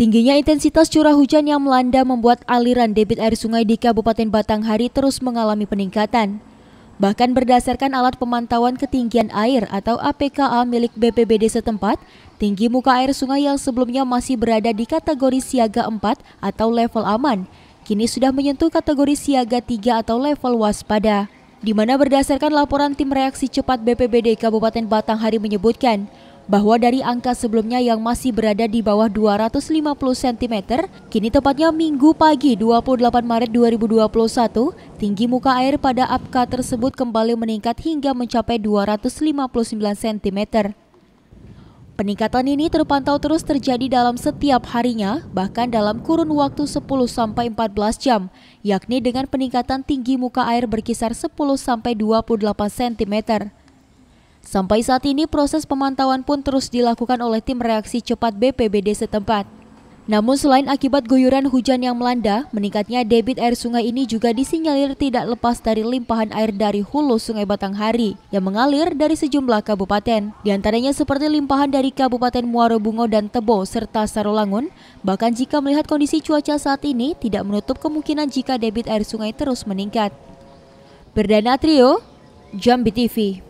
Tingginya intensitas curah hujan yang melanda membuat aliran debit air sungai di Kabupaten Batanghari terus mengalami peningkatan. Bahkan berdasarkan alat pemantauan ketinggian air atau APKA milik BPBD setempat, tinggi muka air sungai yang sebelumnya masih berada di kategori siaga 4 atau level aman, kini sudah menyentuh kategori siaga 3 atau level waspada. Di mana berdasarkan laporan tim reaksi cepat BPBD Kabupaten Batanghari menyebutkan, bahwa dari angka sebelumnya yang masih berada di bawah 250 cm, kini tepatnya Minggu pagi 28 Maret 2021, tinggi muka air pada APKA tersebut kembali meningkat hingga mencapai 259 cm. Peningkatan ini terpantau terus terjadi dalam setiap harinya, bahkan dalam kurun waktu 10 sampai 14 jam, yakni dengan peningkatan tinggi muka air berkisar 10 sampai 28 cm. Sampai saat ini proses pemantauan pun terus dilakukan oleh tim reaksi cepat BPBD setempat. Namun selain akibat guyuran hujan yang melanda, meningkatnya debit air sungai ini juga disinyalir tidak lepas dari limpahan air dari hulu Sungai Batanghari yang mengalir dari sejumlah kabupaten. Di antaranya seperti limpahan dari Kabupaten Muaro Bungo dan Tebo serta Sarolangun, bahkan jika melihat kondisi cuaca saat ini tidak menutup kemungkinan jika debit air sungai terus meningkat. Berdana Trio, Jambi TV.